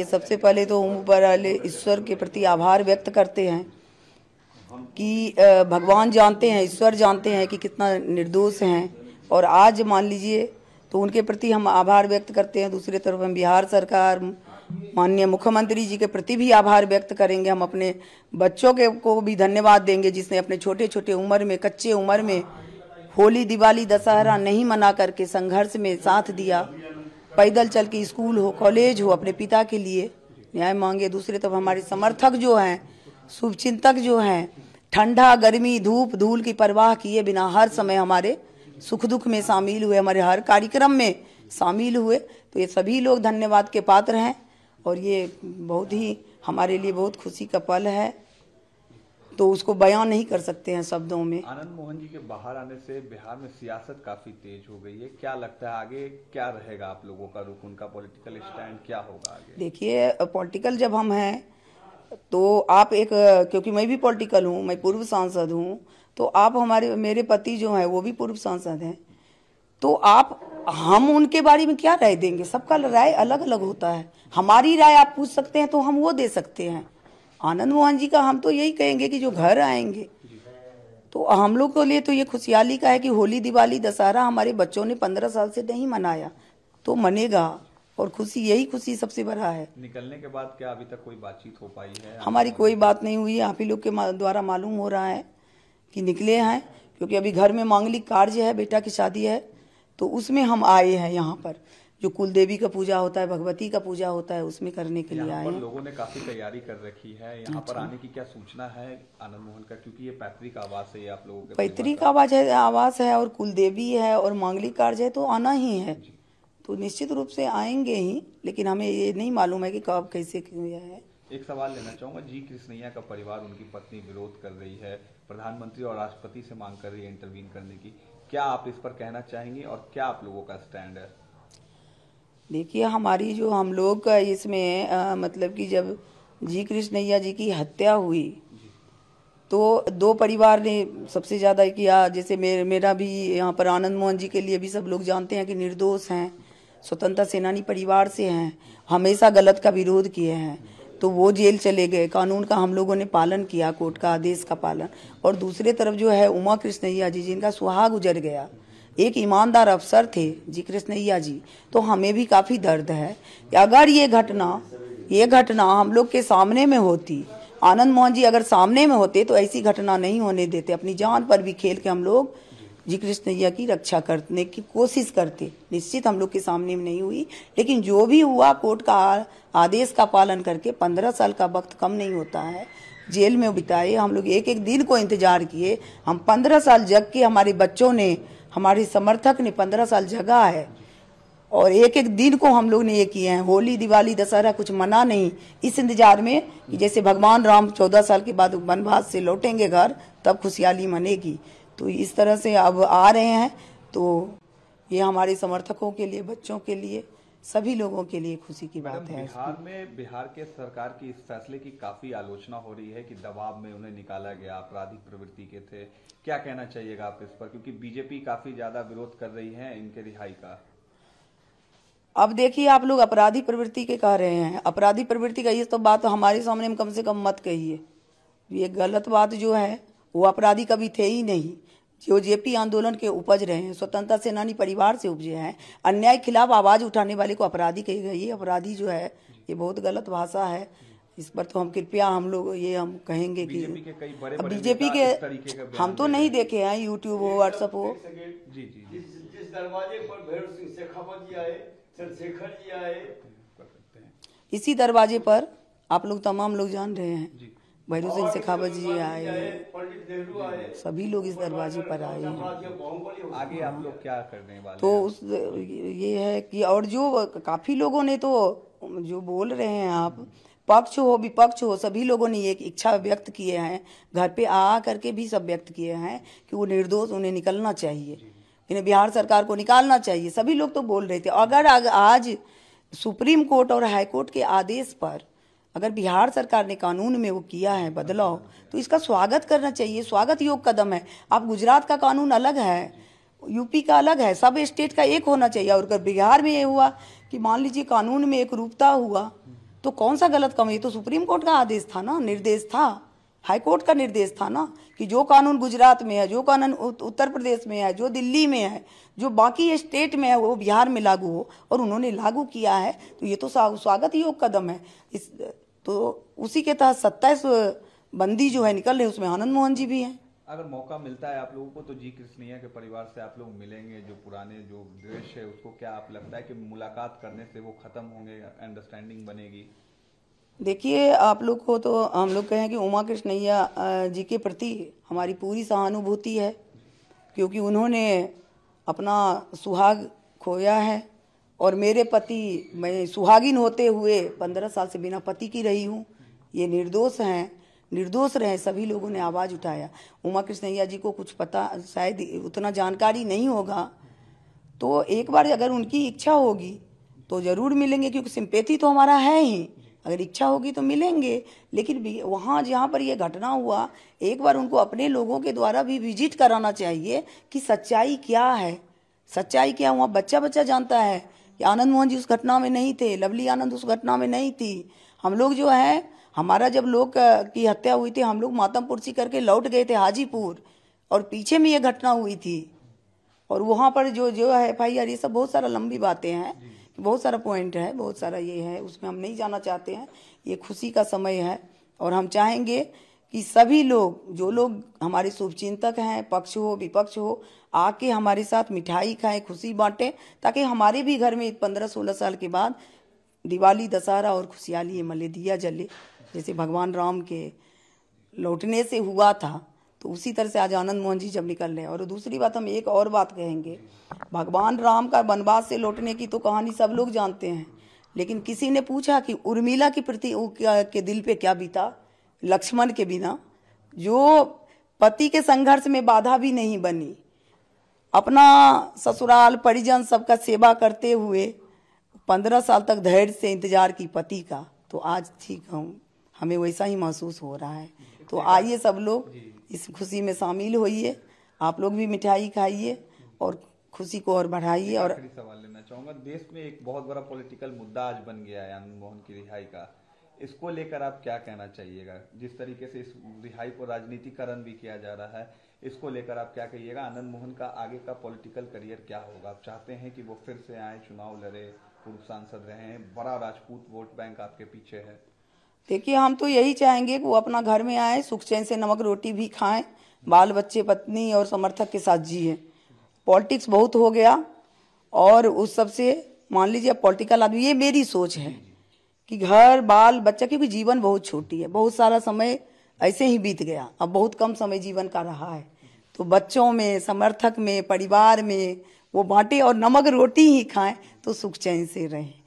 ये सबसे पहले तो हम ऊपर वाले ईश्वर के प्रति आभार व्यक्त करते हैं कि भगवान जानते हैं ईश्वर जानते हैं कि कितना निर्दोष हैं और आज मान लीजिए तो उनके प्रति हम आभार व्यक्त करते हैं दूसरी तरफ हम बिहार सरकार माननीय मुख्यमंत्री जी के प्रति भी आभार व्यक्त करेंगे हम अपने बच्चों के को भी धन्यवाद देंगे जिसने अपने छोटे छोटे उम्र में कच्चे उम्र में होली दिवाली दशहरा नहीं मना करके संघर्ष में साथ दिया पैदल चल के स्कूल हो कॉलेज हो अपने पिता के लिए न्याय मांगे दूसरे तरफ हमारे समर्थक जो हैं शुभचिंतक जो हैं ठंडा गर्मी धूप धूल की परवाह किए बिना हर समय हमारे सुख दुख में शामिल हुए हमारे हर कार्यक्रम में शामिल हुए तो ये सभी लोग धन्यवाद के पात्र हैं और ये बहुत ही हमारे लिए बहुत खुशी का पल है तो उसको बयान नहीं कर सकते हैं शब्दों में आनंद मोहन जी के बाहर आने से बिहार में सियासत काफी तेज हो गई है क्या लगता है आगे क्या रहेगा आप लोगों का रुख उनका पॉलिटिकल स्टैंड क्या होगा आगे देखिए पॉलिटिकल जब हम हैं तो आप एक क्योंकि मैं भी पॉलिटिकल हूँ मैं पूर्व सांसद हूँ तो आप हमारे मेरे पति जो है वो भी पूर्व सांसद हैं तो आप हम उनके बारे में क्या राय देंगे सबका राय अलग अलग होता है हमारी राय आप पूछ सकते हैं तो हम वो दे सकते हैं आनंद मोहन जी का हम तो यही कहेंगे कि जो घर आएंगे तो हम लोग के लिए तो ये खुशहाली का है कि होली दिवाली दशहरा हमारे बच्चों ने पंद्रह साल से नहीं मनाया तो मनेगा और खुशी यही खुशी सबसे बड़ा है निकलने के बाद क्या अभी तक कोई बातचीत हो पाई है हमारी कोई बात नहीं हुई है आप ही लोग के द्वारा मालूम हो रहा है कि निकले हैं क्योंकि अभी घर में मांगलिक कार्य है बेटा की शादी है तो उसमें हम आए हैं यहाँ पर जो कुल देवी का पूजा होता है भगवती का पूजा होता है उसमें करने के लिए आए लोगों ने काफी तैयारी कर रखी है यहाँ पर अच्छा। आने की क्या सूचना है आनंद मोहन का क्योंकि ये पैतृक आवास है आप लोगों का पैतृक आवाज है आवास है और कुल देवी है और मांगलिक कार्य है तो आना ही है तो निश्चित रूप से आएंगे ही लेकिन हमें ये नहीं मालूम है कि कब कैसे है एक सवाल लेना चाहूंगा जी कृष्णैया का परिवार उनकी पत्नी विरोध कर रही है प्रधानमंत्री और राष्ट्रपति से मांग कर रही है इंटरवीन करने की क्या आप इस पर कहना चाहेंगे और क्या आप लोगों का स्टैंड है देखिए हमारी जो हम लोग का इसमें आ, मतलब कि जब जी कृष्ण नैया जी की हत्या हुई तो दो परिवार ने सबसे ज़्यादा किया जैसे मेर, मेरा भी यहाँ पर आनंद मोहन जी के लिए भी सब लोग जानते हैं कि निर्दोष हैं स्वतंत्रता सेनानी परिवार से हैं हमेशा गलत का विरोध किए हैं तो वो जेल चले गए कानून का हम लोगों ने पालन किया कोर्ट का आदेश का पालन और दूसरे तरफ जो है उमा कृष्णैया जी जिनका सुहाग गुजर गया एक ईमानदार अफसर थे जी कृष्णैया जी तो हमें भी काफ़ी दर्द है कि अगर ये घटना ये घटना हम लोग के सामने में होती आनंद मोहन जी अगर सामने में होते तो ऐसी घटना नहीं होने देते अपनी जान पर भी खेल के हम लोग जी कृष्णैया की रक्षा करने की कोशिश करते निश्चित हम लोग के सामने में नहीं हुई लेकिन जो भी हुआ कोर्ट का आदेश का पालन करके पंद्रह साल का वक्त कम नहीं होता है जेल में बिताए हम लोग एक एक दिन को इंतजार किए हम पंद्रह साल जग के हमारे बच्चों ने हमारी समर्थक ने पंद्रह साल जगा है और एक एक दिन को हम लोग ने ये किए हैं होली दिवाली दशहरा कुछ मना नहीं इस इंतजार में कि जैसे भगवान राम चौदह साल के बाद वनवास से लौटेंगे घर तब खुशहाली मनेगी तो इस तरह से अब आ रहे हैं तो ये हमारे समर्थकों के लिए बच्चों के लिए सभी लोगों के लिए खुशी की बात है बिहार में बिहार के सरकार की इस फैसले की काफी आलोचना हो रही है कि दबाव में उन्हें निकाला गया आपराधिक प्रवृत्ति के थे क्या कहना चाहिएगा आप इस पर क्योंकि बीजेपी काफी ज्यादा विरोध कर रही है इनके रिहाई का अब देखिए आप लोग अपराधी प्रवृत्ति के कह रहे हैं अपराधी प्रवृत्ति का ये तो बात हमारे सामने कम से कम मत कहिए ये गलत बात जो है वो अपराधी कभी थे ही नहीं जो जेपी आंदोलन के उपज रहे हैं स्वतंत्रता सेनानी परिवार से उपजे हैं अन्याय के खिलाफ आवाज़ उठाने वाले को अपराधी कही गई ये अपराधी जो है ये बहुत गलत भाषा है इस पर तो हम कृपया हम लोग ये हम कहेंगे कि बीजेपी के, के हम तो नहीं देखे हैं यूट्यूब हो व्हाट्सएप हो जिस दरवाजे पर भैरव सिंह शेखावत जी आए चंद्रशेखर जी आए इसी दरवाजे पर आप लोग तमाम लोग जान रहे हैं भैरू सिंह शेखावत जी आए सभी लोग इस दरवाजे पर आए हैं आगे आप लोग क्या करने वाले तो उस ये है कि और जो काफ़ी लोगों ने तो जो बोल रहे हैं आप पक्ष हो विपक्ष हो सभी लोगों ने एक इच्छा व्यक्त किए हैं घर पे आ करके भी सब व्यक्त किए हैं कि वो निर्दोष उन्हें निकलना चाहिए इन्हें बिहार सरकार को निकालना चाहिए सभी लोग तो बोल रहे थे अगर आज सुप्रीम कोर्ट और हाई कोर्ट के आदेश पर अगर बिहार सरकार ने कानून में वो किया है बदलाव तो इसका स्वागत करना चाहिए स्वागत योग कदम है आप गुजरात का कानून अलग है यूपी का अलग है सब स्टेट का एक होना चाहिए और अगर बिहार में ये हुआ कि मान लीजिए कानून में एक रूपता हुआ तो कौन सा गलत काम ये तो सुप्रीम कोर्ट का आदेश था ना निर्देश था हाई कोर्ट का निर्देश था ना कि जो कानून गुजरात में है जो कानून उत्तर प्रदेश में है जो दिल्ली में है जो बाकी स्टेट में है वो बिहार में लागू हो और उन्होंने लागू किया है तो ये तो स्वागत योग कदम है इस तो उसी के तहत सत्ताईस बंदी जो है निकल रहे उसमें आनंद मोहन जी भी हैं अगर मौका मिलता है आप लोगों को तो जी कृष्णिया के परिवार से आप लोग मिलेंगे जो पुराने जो द्वेश है उसको क्या आप लगता है कि मुलाकात करने से वो खत्म होंगे अंडरस्टैंडिंग बनेगी देखिए आप लोग को तो हम लोग कहें कि उमा कृष्णैया जी के प्रति हमारी पूरी सहानुभूति है क्योंकि उन्होंने अपना सुहाग खोया है और मेरे पति मैं सुहागिन होते हुए पंद्रह साल से बिना पति की रही हूँ ये निर्दोष हैं निर्दोष रहे सभी लोगों ने आवाज़ उठाया उमा कृष्णैया जी को कुछ पता शायद उतना जानकारी नहीं होगा तो एक बार अगर उनकी इच्छा होगी तो ज़रूर मिलेंगे क्योंकि सिंपेथी तो हमारा है ही अगर इच्छा होगी तो मिलेंगे लेकिन वहाँ जहाँ पर यह घटना हुआ एक बार उनको अपने लोगों के द्वारा भी विजिट कराना चाहिए कि सच्चाई क्या है सच्चाई क्या हुआ बच्चा बच्चा जानता है आनंद मोहन जी उस घटना में नहीं थे लवली आनंद उस घटना में नहीं थी हम लोग जो है हमारा जब लोग की हत्या हुई थी हम लोग मातम से करके लौट गए थे हाजीपुर और पीछे में ये घटना हुई थी और वहाँ पर जो जो है एफ ये सब बहुत सारा लंबी बातें हैं बहुत सारा पॉइंट है बहुत सारा ये है उसमें हम नहीं जाना चाहते हैं ये खुशी का समय है और हम चाहेंगे कि सभी लोग जो लोग हमारे शुभचिंतक हैं पक्ष हो विपक्ष हो आके हमारे साथ मिठाई खाएं खुशी बांटें ताकि हमारे भी घर में पंद्रह सोलह साल के बाद दिवाली दशहरा और खुशहाली मले दिया जले जैसे भगवान राम के लौटने से हुआ था तो उसी तरह से आज आनंद मोहन जी जब निकल रहे हैं और दूसरी बात हम एक और बात कहेंगे भगवान राम का वनवास से लौटने की तो कहानी सब लोग जानते हैं लेकिन किसी ने पूछा कि उर्मिला के प्रति के दिल पे क्या बीता लक्ष्मण के बिना जो पति के संघर्ष में बाधा भी नहीं बनी अपना ससुराल परिजन सबका सेवा करते हुए पंद्रह साल तक धैर्य से इंतजार की पति का तो आज ठीक हूँ हमें वैसा ही महसूस हो रहा है तो आइए सब लोग इस खुशी में शामिल होइए आप लोग भी मिठाई खाइए और खुशी को और बढ़ाइए और सवाल लेना चाहूंगा देश में एक बहुत बड़ा पॉलिटिकल मुद्दा आज बन गया है अनमोहन की रिहाई का इसको लेकर आप क्या कहना चाहिएगा जिस तरीके से इस रिहाई को राजनीतिकरण भी किया जा रहा है इसको लेकर आप क्या कहिएगा आनंद मोहन का आगे का पॉलिटिकल करियर क्या होगा आप चाहते हैं कि वो फिर से आए चुनाव लड़े पूर्व सांसद रहे बड़ा राजपूत वोट बैंक आपके पीछे है देखिए हम तो यही चाहेंगे कि वो अपना घर में आए सुख चैन से नमक रोटी भी खाएं बाल बच्चे पत्नी और समर्थक के साथ जिए पॉलिटिक्स बहुत हो गया और उस सबसे मान लीजिए पॉलिटिकल आदमी ये मेरी सोच है कि घर बाल बच्चा क्योंकि जीवन बहुत छोटी है बहुत सारा समय ऐसे ही बीत गया अब बहुत कम समय जीवन का रहा है तो बच्चों में समर्थक में परिवार में वो बांटे और नमक रोटी ही खाएं तो सुख चैन से रहें